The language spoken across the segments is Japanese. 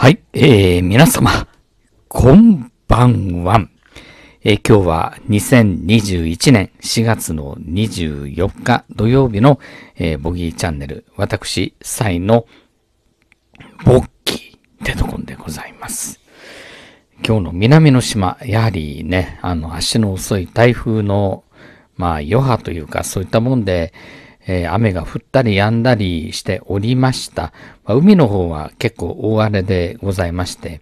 はい、えー、皆様、こんばんは。えー、今日は2021年4月の24日土曜日の、えー、ボギーチャンネル、私、サイのボッキーデてコこでございます。今日の南の島、やはりね、あの、足の遅い台風の、まあ、余波というか、そういったもんで、えー、雨が降ったり止んだりしておりました。まあ、海の方は結構大荒れでございまして、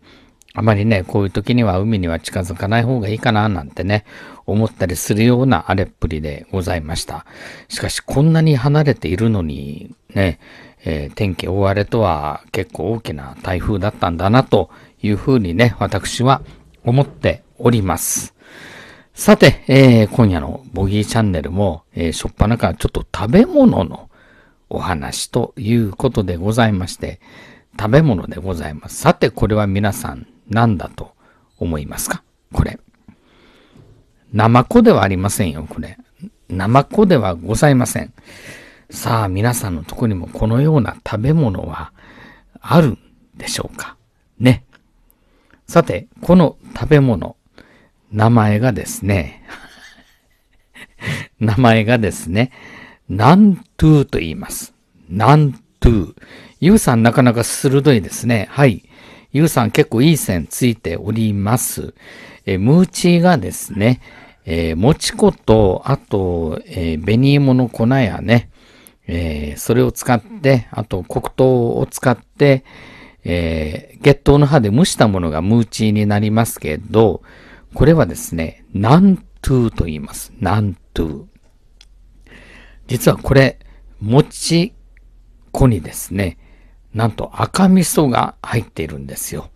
あまりね、こういう時には海には近づかない方がいいかななんてね、思ったりするような荒れっぷりでございました。しかし、こんなに離れているのに、ね、えー、天気大荒れとは結構大きな台風だったんだなというふうにね、私は思っております。さて、えー、今夜のボギーチャンネルも、えー、しょっぱなからちょっと食べ物のお話ということでございまして、食べ物でございます。さて、これは皆さん何だと思いますかこれ。ナマコではありませんよ、これ。ナマコではございません。さあ、皆さんのとこにもこのような食べ物はあるんでしょうかね。さて、この食べ物、名前がですね、名前がですね、なんと言います。南東。ゆうさんなかなか鋭いですね。はい。ゆうさん結構いい線ついております。えムーチーがですね、えー、もち粉と、あと、えー、紅芋の粉やね、えー、それを使って、あと黒糖を使って、えー、月桃の葉で蒸したものがムーチーになりますけど、これはですね、なんと言います。南東。実はこれ、餅粉にですね、なんと赤味噌が入っているんですよ。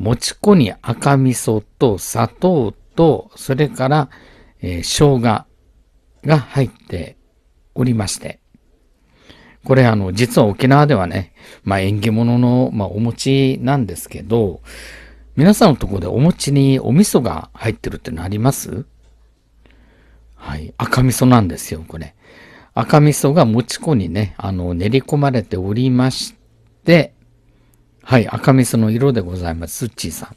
餅粉に赤味噌と砂糖と、それから、えー、生姜が入っておりまして。これあの、実は沖縄ではね、まあ縁起物の、まあお餅なんですけど、皆さんのところでお餅にお味噌が入ってるってのありますはい。赤味噌なんですよ、これ。赤味噌が餅粉にね、あの、練り込まれておりまして、はい、赤味噌の色でございます、スッチーさ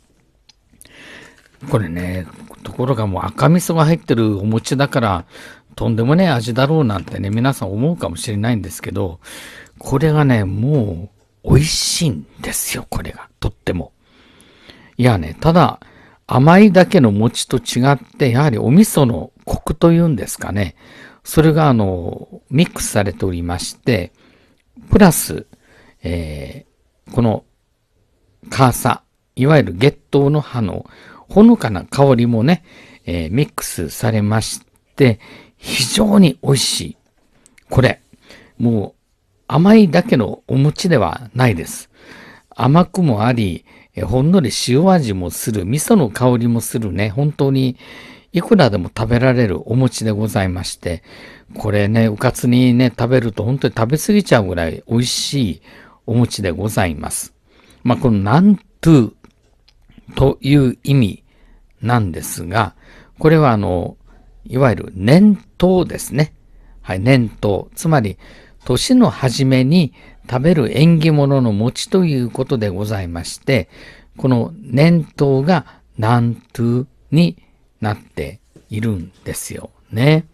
ん。これね、ところがもう赤味噌が入ってるお餅だから、とんでもねえ味だろうなんてね、皆さん思うかもしれないんですけど、これがね、もう、美味しいんですよ、これが。とっても。いやね、ただ、甘いだけの餅と違って、やはりお味噌のコクというんですかね。それが、あの、ミックスされておりまして、プラス、えー、この、カーサ、いわゆる月桃の葉のほのかな香りもね、えー、ミックスされまして、非常に美味しい。これ、もう甘いだけのお餅ではないです。甘くもあり、ほんのり塩味もする、味噌の香りもするね、本当にいくらでも食べられるお餅でございまして、これね、うかつにね、食べると本当に食べ過ぎちゃうぐらい美味しいお餅でございます。まあ、このなんとという意味なんですが、これはあの、いわゆる年頭ですね。はい、年頭。つまり、年の初めに食べる縁起物の餅ということでございまして、この念頭が南東になっているんですよね。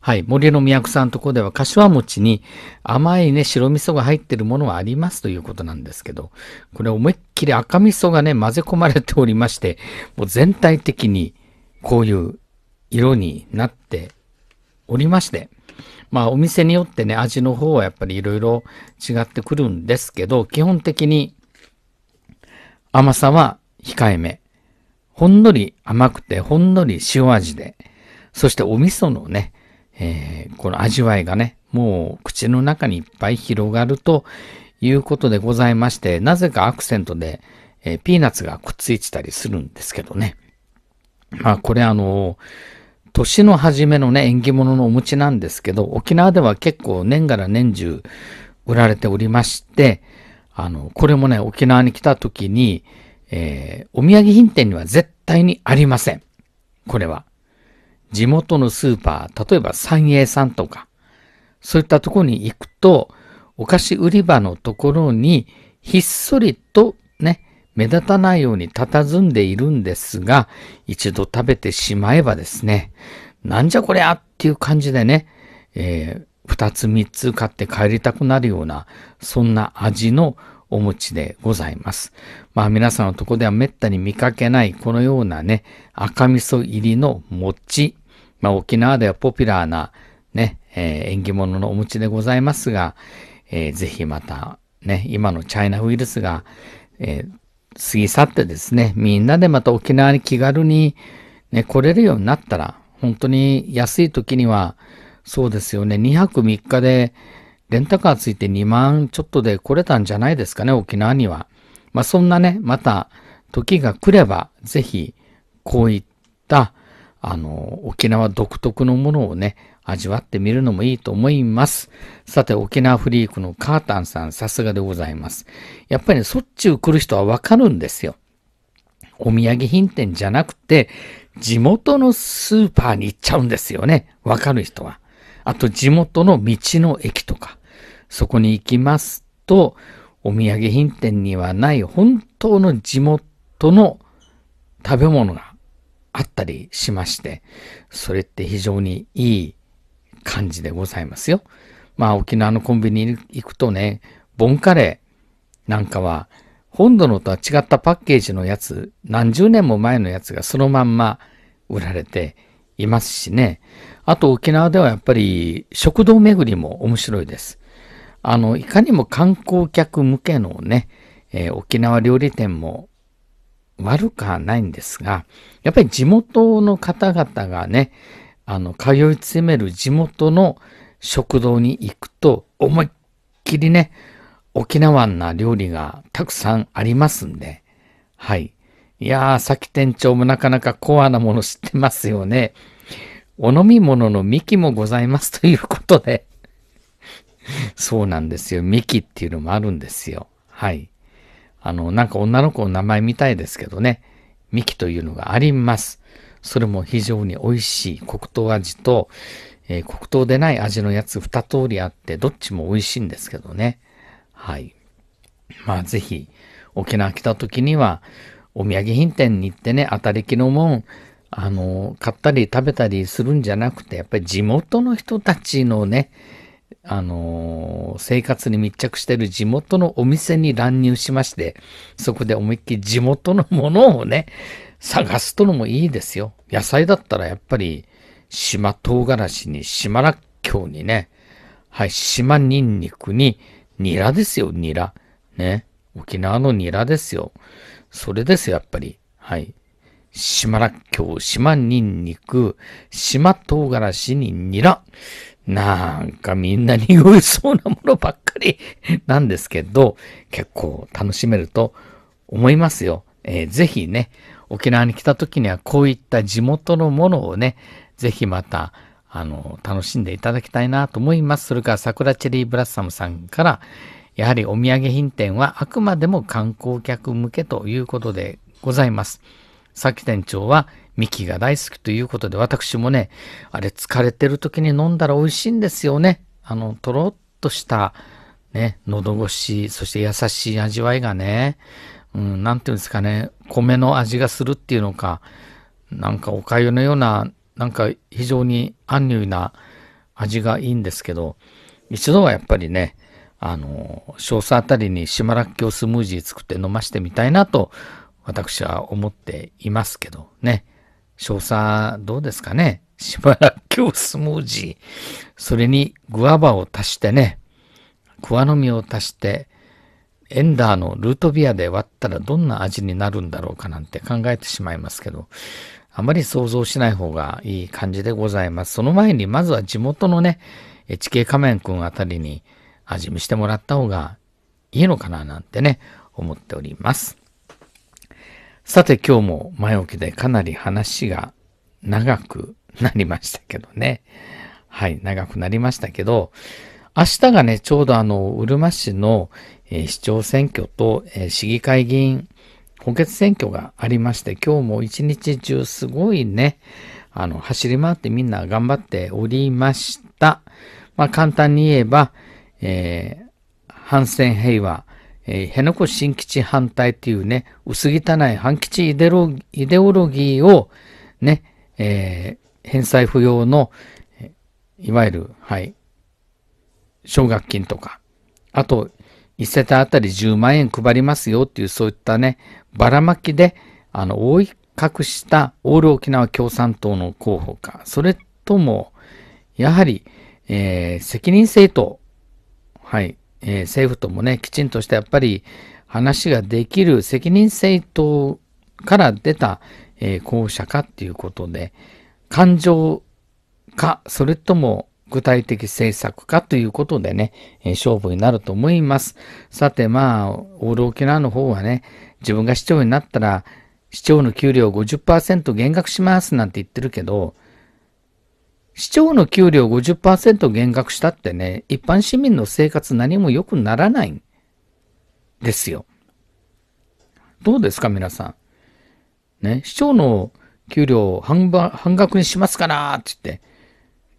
はい。森の都さんのとこでは、柏餅に甘いね、白味噌が入ってるものはありますということなんですけど、これ思いっきり赤味噌がね、混ぜ込まれておりまして、もう全体的にこういう色になっておりまして、まあお店によってね、味の方はやっぱりいろいろ違ってくるんですけど、基本的に甘さは控えめ。ほんのり甘くて、ほんのり塩味で。そしてお味噌のね、えー、この味わいがね、もう口の中にいっぱい広がるということでございまして、なぜかアクセントで、えー、ピーナッツがくっついてたりするんですけどね。まあこれあのー年の初めのね、縁起物のお餅なんですけど、沖縄では結構年がら年中売られておりまして、あの、これもね、沖縄に来た時に、えー、お土産品店には絶対にありません。これは。地元のスーパー、例えば三栄さんとか、そういったところに行くと、お菓子売り場のところにひっそりと目立たないように佇んでいるんですが、一度食べてしまえばですね、なんじゃこりゃっていう感じでね、えー、つ三つ買って帰りたくなるような、そんな味のお餅でございます。まあ皆さんのとこでは滅多に見かけないこのようなね、赤味噌入りの餅。まあ沖縄ではポピュラーなね、えー、縁起物のお餅でございますが、えー、ぜひまたね、今のチャイナウイルスが、えー、過ぎ去ってですね、みんなでまた沖縄に気軽にね、来れるようになったら、本当に安い時には、そうですよね、2泊3日でレンタカーついて2万ちょっとで来れたんじゃないですかね、沖縄には。まあそんなね、また時が来れば、ぜひこういった、あの、沖縄独特のものをね、味わってみるのもいいと思います。さて、沖縄フリークのカータンさん、さすがでございます。やっぱりね、そっちゅう来る人はわかるんですよ。お土産品店じゃなくて、地元のスーパーに行っちゃうんですよね。わかる人は。あと、地元の道の駅とか、そこに行きますと、お土産品店にはない本当の地元の食べ物があったりしまして、それって非常にいい感じでございますよ。まあ沖縄のコンビニに行くとね、ボンカレーなんかは本土のとは違ったパッケージのやつ、何十年も前のやつがそのまんま売られていますしね。あと沖縄ではやっぱり食堂巡りも面白いです。あの、いかにも観光客向けのね、えー、沖縄料理店も悪くはないんですが、やっぱり地元の方々がね、あの、通い詰める地元の食堂に行くと、思いっきりね、沖縄な料理がたくさんありますんで、はい。いやー、さき店長もなかなかコアなもの知ってますよね。お飲み物のミキもございますということでそうなんですよ。ミキっていうのもあるんですよ。はい。あの、なんか女の子の名前みたいですけどね。ミキというのがあります。それも非常に美味しい黒糖味と、えー、黒糖でない味のやつ二通りあって、どっちも美味しいんですけどね。はい。まあぜひ、沖縄来た時には、お土産品店に行ってね、当たり気のもん、あの、買ったり食べたりするんじゃなくて、やっぱり地元の人たちのね、あの生活に密着してる地元のお店に乱入しまして、そこで思いっきり地元のものをね、探すとのもいいですよ。野菜だったらやっぱり、島唐辛子に島らっきょうにね、はい、島ニンニクにニラですよ、ニラ。ね。沖縄のニラですよ。それですよ、やっぱり。はい。島らっきょう、島ニンニク、島唐辛子にニラ。なんかみんな匂いそうなものばっかり なんですけど、結構楽しめると思いますよ。えー、ぜひね、沖縄に来た時にはこういった地元のものをね、ぜひまた、あの、楽しんでいただきたいなと思います。それから桜チェリーブラッサムさんから、やはりお土産品店はあくまでも観光客向けということでございます。佐木店長はミキが大好きということで、私もね、あれ疲れてる時に飲んだら美味しいんですよね。あの、とろっとした、ね、喉越し、そして優しい味わいがね、うん、なていうんですかね、米の味がするっていうのか、なんかおかゆのような、なんか非常に安入な味がいいんですけど、一度はやっぱりね、あの、少佐あたりに島らっきょうスムージー作って飲ましてみたいなと、私は思っていますけどね。少佐どうですかね島 らっきょうスムージー。それにグアバを足してね、クワの実を足して、エンダーのルートビアで割ったらどんな味になるんだろうかなんて考えてしまいますけど、あまり想像しない方がいい感じでございます。その前にまずは地元のね、HK 仮面くんあたりに味見してもらった方がいいのかななんてね、思っております。さて今日も前置きでかなり話が長くなりましたけどね。はい、長くなりましたけど、明日がね、ちょうどあの、うるま市の、えー、市長選挙と、えー、市議会議員補欠選挙がありまして、今日も一日中すごいね、あの、走り回ってみんな頑張っておりました。まあ、簡単に言えば、えー、反戦平和、えー、辺野古新基地反対っていうね、薄汚い反基地イデロイデオロギーをね、えー、返済不要の、いわゆる、はい、奨学金とか、あと、一世帯あたり10万円配りますよっていう、そういったね、ばらまきで、あの、覆い隠したオール沖縄共産党の候補か、それとも、やはり、えー、責任政党、はい、えー、政府ともね、きちんとしたやっぱり話ができる責任政党から出た、えー、候補者かっていうことで、感情か、それとも具体的政策かということでね、え勝負になると思います。さてまあ、オール沖縄の方はね、自分が市長になったら、市長の給料50%減額しますなんて言ってるけど、市長の給料50%減額したってね、一般市民の生活何も良くならないんですよ。どうですか皆さん。ね、市長の給料半額にしますからって言って、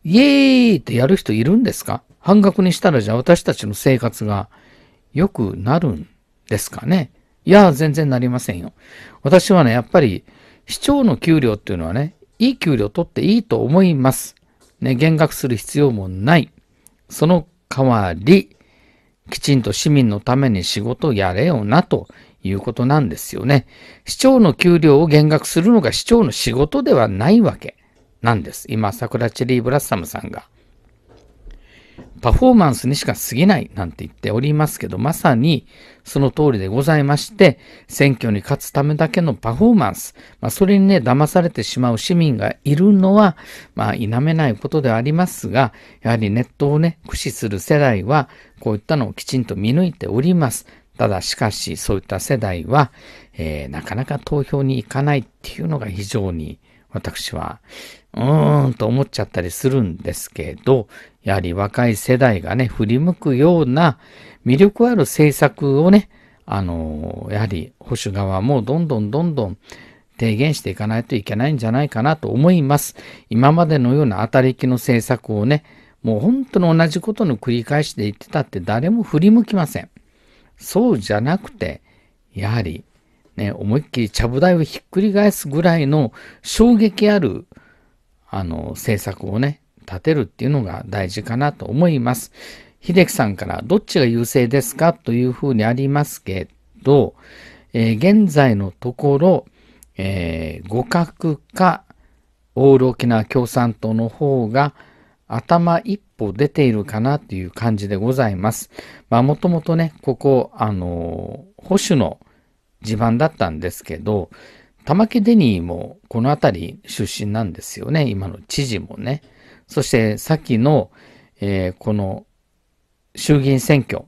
イエーイってやる人いるんですか半額にしたらじゃあ私たちの生活が良くなるんですかねいや、全然なりませんよ。私はね、やっぱり市長の給料っていうのはね、いい給料取っていいと思います。ね、減額する必要もない。その代わり、きちんと市民のために仕事やれよなということなんですよね。市長の給料を減額するのが市長の仕事ではないわけ。なんです。今、桜チェリーブラッサムさんが。パフォーマンスにしか過ぎないなんて言っておりますけど、まさにその通りでございまして、選挙に勝つためだけのパフォーマンス、まあ、それにね、騙されてしまう市民がいるのは、まあ、否めないことではありますが、やはりネットをね、駆使する世代は、こういったのをきちんと見抜いております。ただしかし、そういった世代は、えー、なかなか投票に行かないっていうのが非常に、私は、うーんと思っちゃったりするんですけど、やはり若い世代がね、振り向くような魅力ある政策をね、あの、やはり保守側もどんどんどんどん提言していかないといけないんじゃないかなと思います。今までのような当たり気の政策をね、もう本当に同じことの繰り返しで言ってたって誰も振り向きません。そうじゃなくて、やはりね、思いっきりちゃぶ台をひっくり返すぐらいの衝撃あるあの、政策をね、立てるっていうのが大事かなと思います。秀樹さんからどっちが優勢ですかというふうにありますけど、えー、現在のところ、えー、互角かオール沖縄共産党の方が頭一歩出ているかなという感じでございます。まあもともとね、ここ、あのー、保守の地盤だったんですけど、玉城デニーもこの辺り出身なんですよね。今の知事もね。そしてさっきの、えー、この衆議院選挙、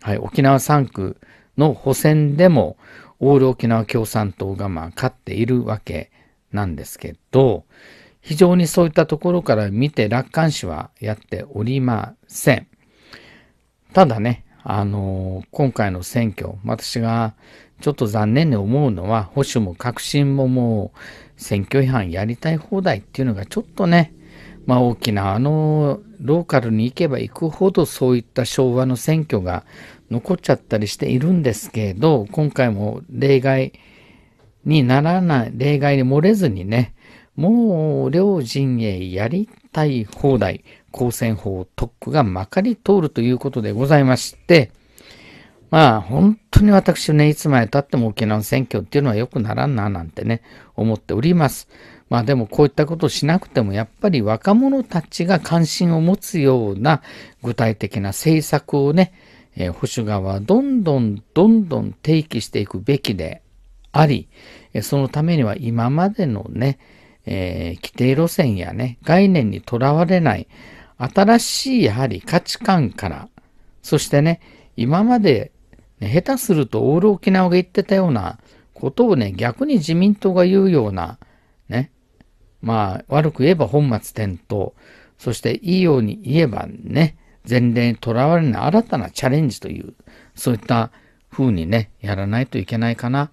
はい、沖縄3区の補選でもオール沖縄共産党がまあ勝っているわけなんですけど、非常にそういったところから見て楽観視はやっておりません。ただね、あの、今回の選挙、私がちょっと残念に思うのは、保守も革新ももう選挙違反やりたい放題っていうのがちょっとね、まあ、大きなあのローカルに行けば行くほどそういった昭和の選挙が残っちゃったりしているんですけど今回も例外にならない例外に漏れずにねもう両陣営やりたい放題光線法特区がまかり通るということでございまして、まあ本当に私ね、いつまで経っても沖縄の選挙っていうのは良くならんななんてね、思っております。まあでもこういったことをしなくてもやっぱり若者たちが関心を持つような具体的な政策をね、えー、保守側はどんどんどんどん提起していくべきであり、そのためには今までのね、えー、規定路線やね、概念にとらわれない、新しいやはり価値観から、そしてね、今まで、ね、下手するとオール沖縄が言ってたようなことをね、逆に自民党が言うような、ね、まあ、悪く言えば本末転倒、そしていいように言えばね、前例にとらわれない新たなチャレンジという、そういった風にね、やらないといけないかな、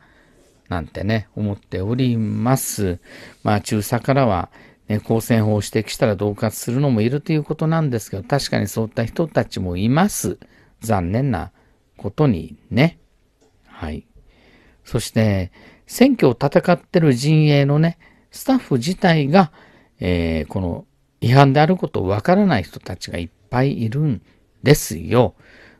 なんてね、思っております。まあ、中佐からは、公選法を指摘したら恫喝するのもいるということなんですけど、確かにそういった人たちもいます。残念なことにね。はい。そして、選挙を戦ってる陣営のね、スタッフ自体が、えー、この違反であることをわからない人たちがいっぱいいるんですよ。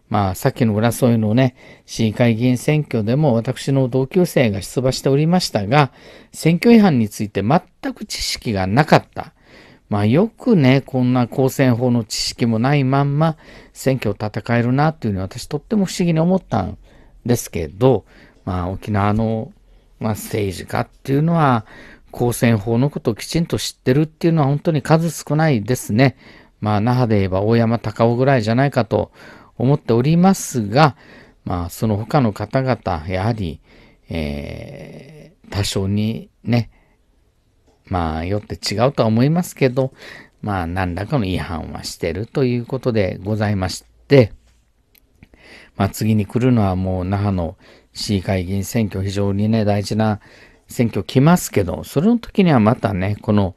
まあ、さっきの浦添のね、市議会議員選挙でも私の同級生が出馬しておりましたが、選挙違反について全く知識がなかった。まあ、よくね、こんな公選法の知識もないまんま選挙を戦えるなっていうのは私とっても不思議に思ったんですけど、まあ、沖縄の、まあ、政治家っていうのは、公選法のことをきちんと知ってるっていうのは本当に数少ないですね。まあ、那覇で言えば大山隆夫ぐらいじゃないかと思っておりますが、まあ、その他の方々、やはり、えー、多少にね、まあ、よって違うとは思いますけど、まあ、何らかの違反はしてるということでございまして、まあ、次に来るのはもう那覇の市議会議員選挙、非常にね、大事な選挙来ますけど、それの時にはまたね、この、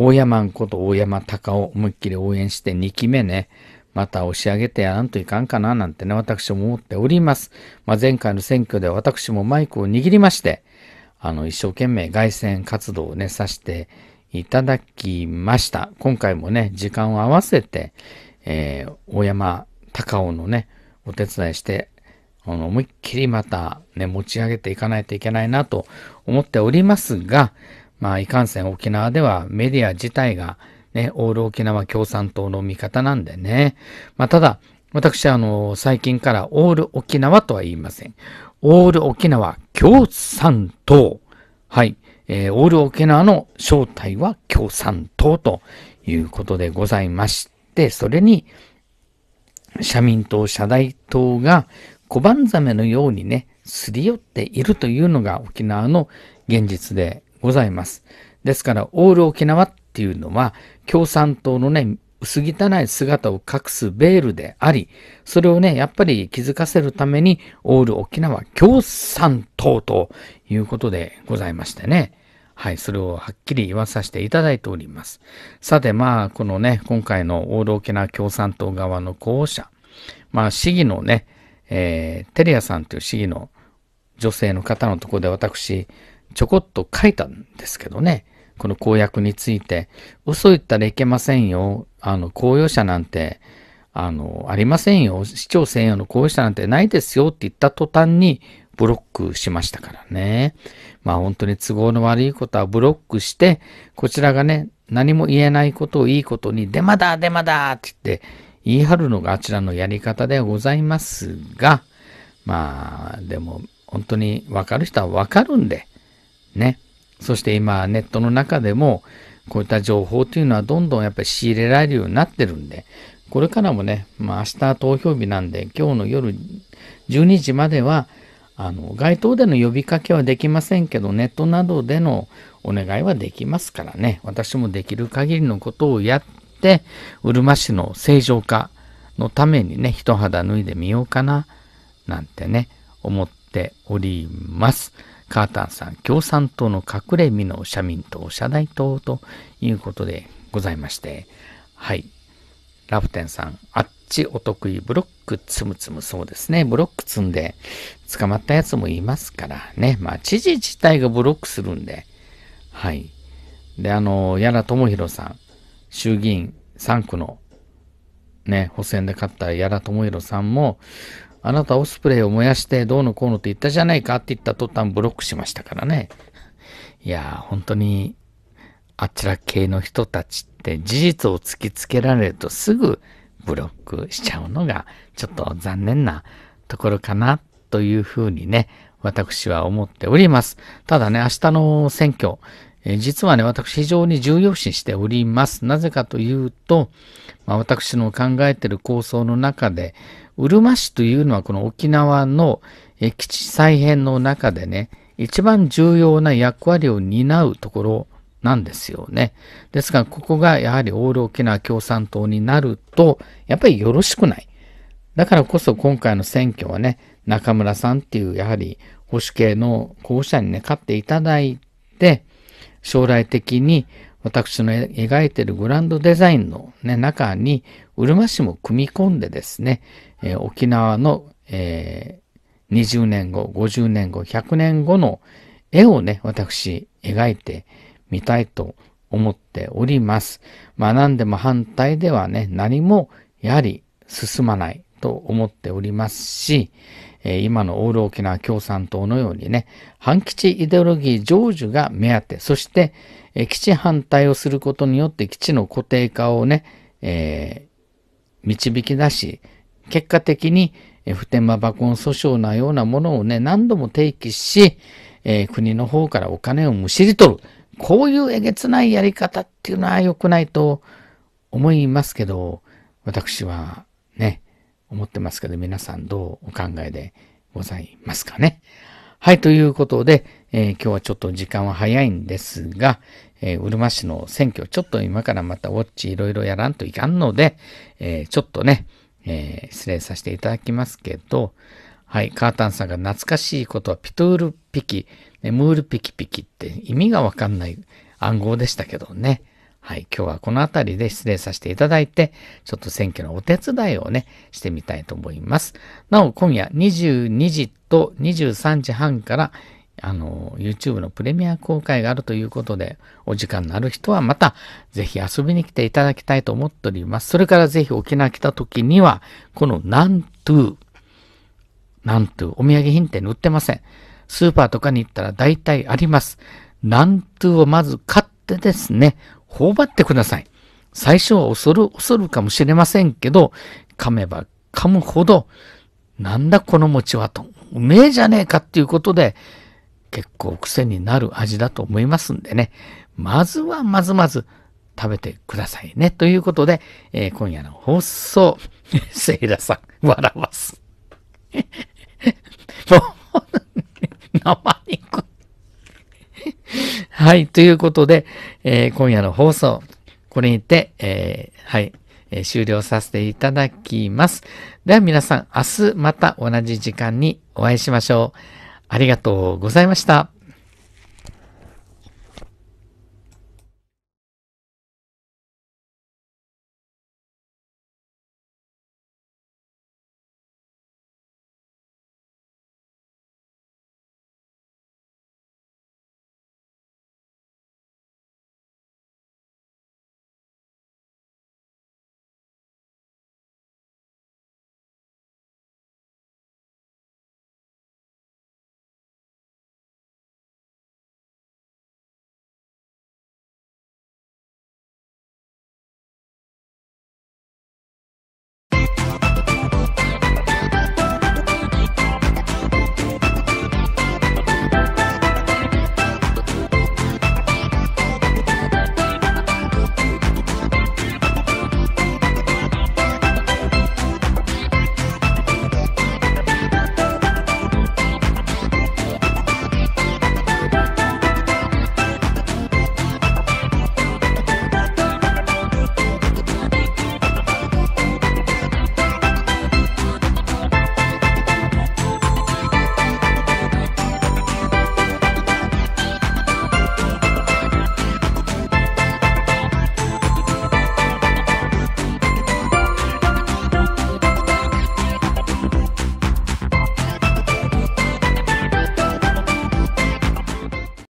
大山んこと大山隆夫、思いっきり応援して2期目ね、また押し上げてやらんといかんかななんてね、私も思っております。まあ、前回の選挙では私もマイクを握りまして、あの、一生懸命凱旋活動をね、させていただきました。今回もね、時間を合わせて、えー、大山高尾のね、お手伝いして、あの、思いっきりまたね、持ち上げていかないといけないなと思っておりますが、まあ、いかんせん沖縄ではメディア自体が、ね、オール沖縄共産党の味方なんでね。まあ、ただ、私はあの、最近からオール沖縄とは言いません。オール沖縄共産党。はい。えー、オール沖縄の正体は共産党ということでございまして、それに、社民党、社大党が小判ザメのようにね、すり寄っているというのが沖縄の現実でございます。ですから、オール沖縄っていうのは、共産党のね、薄汚い姿を隠すベールであり、それをね、やっぱり気づかせるために、オール沖縄共産党ということでございましてね。はい、それをはっきり言わさせていただいております。さて、まあ、このね、今回のオール沖縄共産党側の候補者、まあ、市議のね、えー、テリアさんという市議の女性の方のところで私、ちょこっと書いたんですけどね、この公約について、嘘言ったらいけませんよ。あの、公用車なんて、あの、ありませんよ。市長専用の公用車なんてないですよって言った途端に、ブロックしましたからね。まあ本当に都合の悪いことはブロックして、こちらがね、何も言えないことをいいことに、デマだデマだって言って言い張るのがあちらのやり方ではございますが、まあでも本当にわかる人はわかるんで、ね。そして今ネットの中でもこういった情報というのはどんどんやっぱり仕入れられるようになってるんで、これからもね、まあ明日投票日なんで今日の夜12時まではあの街頭での呼びかけはできませんけどネットなどでのお願いはできますからね私もできる限りのことをやってうるま市の正常化のためにね一肌脱いでみようかななんてね思っております。カーターさん、共産党の隠れ身の社民党、社大党ということでございまして、はい。ラフテンさん、あっちお得意、ブロックつむつむ、そうですね。ブロック積んで捕まったやつもいますからね。まあ、知事自体がブロックするんで、はい。で、あの、矢良智弘さん、衆議院3区のね、補選で勝った矢良智弘さんも、あなたオスプレイを燃やしてどうのこうのって言ったじゃないかって言った途端ブロックしましたからね。いや本当に、あちら系の人たちって事実を突きつけられるとすぐブロックしちゃうのがちょっと残念なところかなというふうにね、私は思っております。ただね、明日の選挙、え実はね、私非常に重要視しております。なぜかというと、まあ、私の考えてる構想の中で、うるま市というのはこの沖縄の基地再編の中でね、一番重要な役割を担うところなんですよね。ですからここがやはりオール沖縄共産党になると、やっぱりよろしくない。だからこそ今回の選挙はね、中村さんっていうやはり保守系の候補者にね、勝っていただいて、将来的に私の描いているグランドデザインの、ね、中にうるま市も組み込んでですね、えー、沖縄の、えー、20年後50年後100年後の絵をね私描いてみたいと思っております。まあ何でも反対ではね何もやはり進まないと思っておりますし、え今のオール沖縄共産党のようにね、反基地イデオロギー成就が目当て、そして、え基地反対をすることによって基地の固定化をね、えー、導き出し、結果的に普天間爆音訴訟のようなものをね、何度も提起し、えー、国の方からお金をむしり取る。こういうえげつないやり方っていうのは良くないと思いますけど、私はね、思ってますけど、皆さんどうお考えでございますかね。はい、ということで、えー、今日はちょっと時間は早いんですが、えー、うるま市の選挙、ちょっと今からまたウォッチいろいろやらんといかんので、えー、ちょっとね、えー、失礼させていただきますけど、はい、カータンさんが懐かしいことはピトゥールピキ、ムールピキピキって意味がわかんない暗号でしたけどね。はい、今日はこの辺りで失礼させていただいて、ちょっと選挙のお手伝いをね、してみたいと思います。なお、今夜22時と23時半から、あの、YouTube のプレミア公開があるということで、お時間のある人はまた、ぜひ遊びに来ていただきたいと思っております。それからぜひ沖縄来た時には、このなんとゥー、なんとゥー、お土産品店に売ってません。スーパーとかに行ったら大体あります。なんとゥーをまず買ってですね、頬張ってください。最初は恐る恐るかもしれませんけど、噛めば噛むほど、なんだこの餅はと、うめえじゃねえかっていうことで、結構癖になる味だと思いますんでね。まずはまずまず食べてくださいね。ということで、えー、今夜の放送、セイラさん、笑わす。もう、生肉。はい。ということで、えー、今夜の放送、これにて、えー、はい、えー、終了させていただきます。では皆さん、明日また同じ時間にお会いしましょう。ありがとうございました。